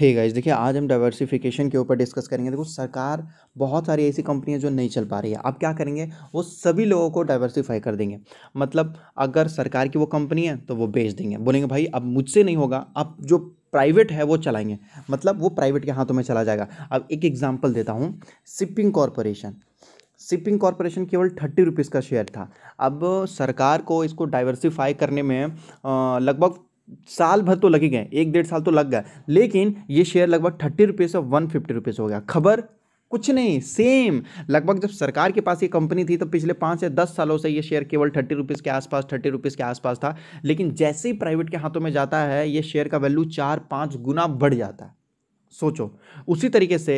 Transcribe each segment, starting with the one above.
hey guys देखिए आज हम डाइवर्सिफिकेशन के ऊपर डिस्कस करेंगे देखो सरकार बहुत सारी ऐसी कंपनियां जो नहीं चल पा रही है अब क्या करेंगे वो सभी लोगों को डाइवर्सिफाई कर देंगे मतलब अगर सरकार की वो कंपनी है तो वो बेच देंगे बोलेंगे भाई अब मुझसे नहीं होगा अब जो प्राइवेट है वो चलाएंगे मतलब वो प्राइवेट के हाथों में चला जाएगा अब एक एग्जाम्पल देता हूँ शिपिंग कॉरपोरेशन शिपिंग कॉरपोरेशन केवल थर्टी रुपीज़ का शेयर था अब सरकार को इसको डाइवर्सिफाई करने में लगभग साल भर तो लगे गए एक डेढ़ साल तो लग गया लेकिन ये शेयर लगभग थर्टी रुपीज से वन फिफ्टी रुपीज हो गया खबर कुछ नहीं सेम लगभग जब सरकार के पास ये कंपनी थी तो पिछले पांच या दस सालों से ये शेयर केवल थर्टी रुपीज़ के आसपास थर्टी रुपीज़ के आसपास था लेकिन जैसे ही प्राइवेट के हाथों में जाता है ये शेयर का वैल्यू चार पांच गुना बढ़ जाता है सोचो उसी तरीके से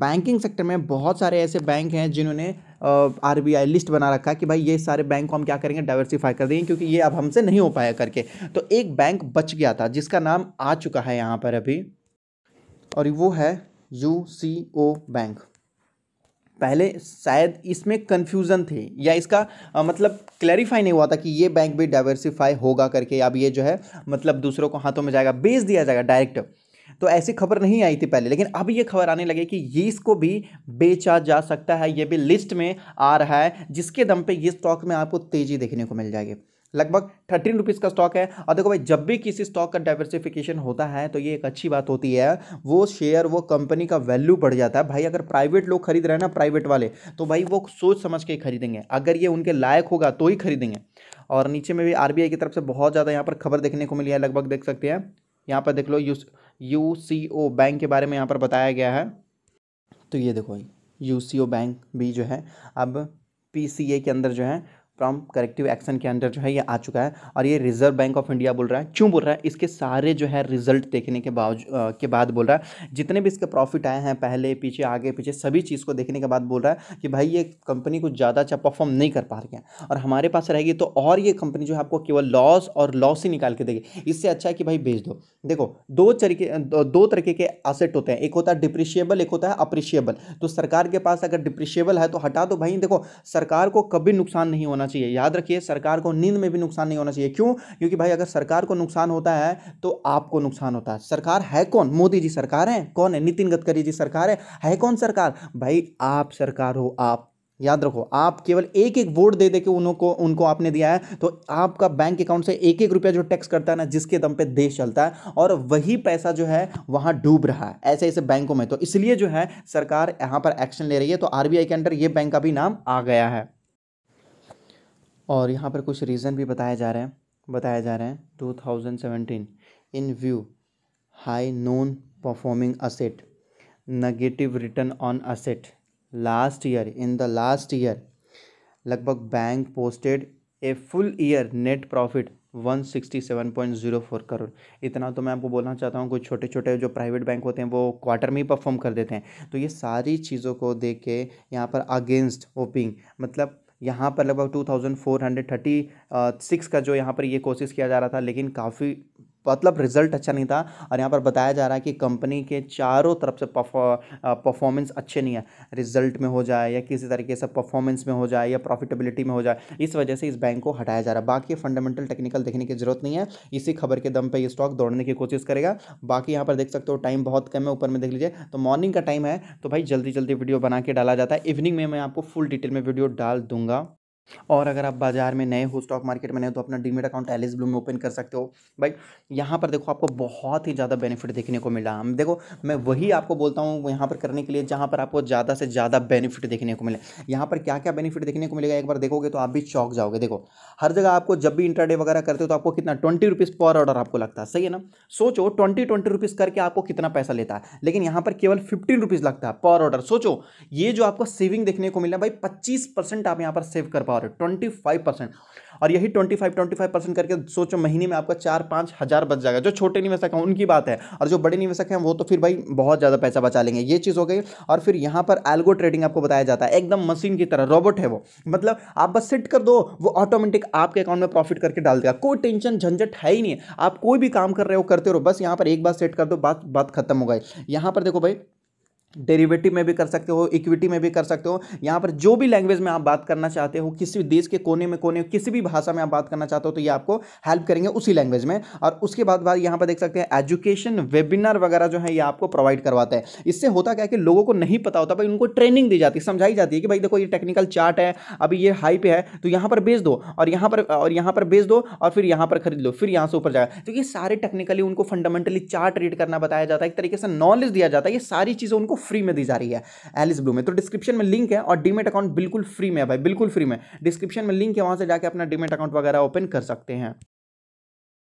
बैंकिंग सेक्टर में बहुत सारे ऐसे बैंक हैं जिन्होंने आर लिस्ट बना रखा है कि भाई ये सारे बैंक को हम क्या करेंगे डाइवर्सीफाई कर देंगे क्योंकि ये अब हमसे नहीं हो पाया करके तो एक बैंक बच गया था जिसका नाम आ चुका है यहाँ पर अभी और वो है यू सी ओ बैंक पहले शायद इसमें कन्फ्यूज़न थी या इसका आ, मतलब क्लैरिफाई नहीं हुआ था कि ये बैंक भी डाइवर्सीफाई होगा करके अब ये जो है मतलब दूसरों को हाथों में जाएगा बेच दिया जाएगा डायरेक्ट तो ऐसी खबर नहीं आई थी पहले लेकिन अब ये खबर आने लगी कि यीस को भी बेचा जा सकता है ये भी लिस्ट में आ रहा है जिसके दम पे ये स्टॉक में आपको तेज़ी देखने को मिल जाएगी लगभग थर्टीन रुपीज़ का स्टॉक है और देखो भाई जब भी किसी स्टॉक का डाइवर्सिफिकेशन होता है तो ये एक अच्छी बात होती है वो शेयर वो कंपनी का वैल्यू बढ़ जाता है भाई अगर प्राइवेट लोग खरीद रहे हैं ना प्राइवेट वाले तो भाई वो सोच समझ के खरीदेंगे अगर ये उनके लायक होगा तो ही खरीदेंगे और नीचे में भी आर की तरफ से बहुत ज़्यादा यहाँ पर खबर देखने को मिली है लगभग देख सकते हैं यहाँ पर देख लो यूस यू सी ओ बैंक के बारे में यहाँ पर बताया गया है तो ये देखो यू सी ओ बैंक भी जो है अब पी सी ए के अंदर जो है फ्रॉम करेक्टिव एक्शन के अंदर जो है ये आ चुका है और ये रिजर्व बैंक ऑफ इंडिया बोल रहा है क्यों बोल रहा है इसके सारे जो है रिजल्ट देखने के बावजूद के बाद बोल रहा है जितने भी इसके प्रॉफिट आए हैं पहले पीछे आगे पीछे सभी चीज़ को देखने के बाद बोल रहा है कि भाई ये कंपनी कुछ ज़्यादा अच्छा परफॉर्म नहीं कर पा रही है और हमारे पास रहेगी तो और ये कंपनी जो है आपको केवल लॉस और लॉस ही निकाल के देगी इससे अच्छा है कि भाई भेज दो देखो दो तरीके दो तरीके के असेट होते हैं एक होता है डिप्रिशिएबल एक होता है अप्रिशिएबल तो सरकार के पास अगर डिप्रिशिएबल है तो हटा दो भाई देखो सरकार को कभी नुकसान नहीं होना होना चाहिए याद रखिए सरकार को नींद में भी नुकसान नहीं होना चाहिए क्यों क्योंकि भाई अगर सरकार को नुकसान होता है तो आपको नुकसान होता है सरकार है कौन मोदी जी सरकार है कौन है नितिन गडकरी जी सरकार है है कौन सरकार भाई आप सरकार हो आप याद रखो आप केवल एक एक वोट दे दे के उनको उनको आपने दिया है तो आपका बैंक अकाउंट से एक एक रुपया जो टैक्स करता है ना जिसके दम पे देश चलता है और वही पैसा जो है वहाँ डूब रहा है ऐसे ऐसे बैंकों में तो इसलिए जो है सरकार यहाँ पर एक्शन ले रही है तो आरबीआई के अंडर ये बैंक का भी नाम आ गया है और यहाँ पर कुछ रीज़न भी बताए जा रहे हैं बताए जा रहे हैं 2017 in view high non performing asset negative return on asset last year in the last year लगभग bank posted a full year net profit one sixty seven point zero four crore इतना तो मैं आपको बोलना चाहता हूँ कुछ छोटे छोटे जो प्राइवेट बैंक होते हैं वो क्वार्टर में ही परफॉर्म कर देते हैं तो ये सारी चीज़ों को देख के यहाँ पर अगेंस्ट ओपिंग मतलब यहाँ पर लगभग two thousand four hundred thirty six का जो यहाँ पर ये कोशिश किया जा रहा था लेकिन काफ़ी मतलब रिजल्ट अच्छा नहीं था और यहाँ पर बताया जा रहा है कि कंपनी के चारों तरफ से परफॉर्मेंस अच्छे नहीं है रिजल्ट में हो जाए या किसी तरीके से परफॉर्मेंस में हो जाए या प्रॉफिटेबिलिटी में हो जाए इस वजह से इस बैंक को हटाया जा रहा है बाकी फंडामेंटल टेक्निकल देखने की जरूरत नहीं है इसी खबर के दम पर यह स्टॉक दौड़ने की कोशिश करेगा बाकी यहाँ पर देख सकते हो टाइम बहुत कम है ऊपर में देख लीजिए तो मॉर्निंग का टाइम है तो भाई जल्दी जल्दी वीडियो बना के डाला जाता है इवनिंग में मैं आपको फुल डिटेल में वीडियो डाल दूंगा और अगर आप बाजार में नए हो स्टॉक मार्केट में नए हो तो अपना डीमेट अकाउंट एलिस ब्लू में ओपन कर सकते हो बट यहाँ पर देखो आपको बहुत ही ज़्यादा बेनिफिट देखने को मिला देखो मैं वही आपको बोलता हूँ यहाँ पर करने के लिए जहाँ पर आपको ज़्यादा से ज़्यादा बेनिफिट देखने को मिले यहाँ पर क्या क्या बेनिफिट देखने को मिलेगा एक बार देखोगे तो आप भी चौक जाओगे देखो हर जगह आपको जब भी इंटरडे वगैरह करते हो तो आपको कितना ट्वेंटी रुपीज़ पर ऑर्डर आपको लगता है सही है ना सोचो ट्वेंटी ट्वेंटी रुपीज़ करके आपको कितना पैसा लेता है लेकिन यहाँ पर केवल फिफ्टीन रुपीज़ लगता है पर ऑर्डर सोचो ये जो आपको सेविंग देखने को मिला भाई पच्चीस परसेंट आप यहाँ पर सेव कर पाओ और ट्वेंटी फाइव परसेंट और यही twenty five twenty five percent करके सोचो महीने में आपका चार पाँच हज़ार बच जाएगा जो छोटे निवेशक हैं उनकी बात है और जो बड़े निवेशक हैं वो तो फिर भाई बहुत ज़्यादा पैसा बचा लेंगे ये चीज़ हो गई और फिर यहाँ पर एल्गो ट्रेडिंग आपको बताया जाता है एकदम मशीन की तरह रोबोट है वो मतलब आप बस सेट कर दो वो ऑटोमेटिक आपके अकाउंट में प्रॉफिट करके डाल देगा कोई टेंशन झंझट है ही नहीं आप कोई भी काम कर रहे हो करते रहो बस यहाँ पर एक बार सेट कर दो बात बात खत्म हो गई यहाँ पर देखो भाई डेरिवेटिव में भी कर सकते हो इक्विटी में भी कर सकते हो यहाँ पर जो भी लैंग्वेज में आप बात करना चाहते हो किसी भी देश के कोने में कोने किसी भी भाषा में आप बात करना चाहते हो तो ये आपको हेल्प करेंगे उसी लैंग्वेज में और उसके बाद बाद यहाँ पर देख सकते हैं एजुकेशन वेबिनार वगैरह जो है ये आपको प्रोवाइड करवाते हैं इससे होता क्या है कि लोगों को नहीं पता होता भाई उनको ट्रेनिंग दी जाती है समझाई जाती है कि भाई देखो ये टेक्निकल चार्ट है अभी ये हाई पे है तो यहाँ पर बेच दो और यहाँ पर और यहाँ पर बेच दो और फिर यहाँ पर खरीद लो फिर यहाँ से ऊपर जाए तो ये सारे टेक्निकली उनको फंडामेंटली चार्ट रीड करना बताया जाता है एक तरीके से नॉलेज दिया जाता है ये सारी चीज़ें उनको फ्री में दी जा रही है एलिस ब्लू में तो डिस्क्रिप्शन में लिंक है और डीमेट अकाउंट बिल्कुल फ्री में है भाई बिल्कुल फ्री में डिस्क्रिप्शन में लिंक है वहाँ से जाकर अपना डीमेट अकाउंट वगैरह ओपन कर सकते हैं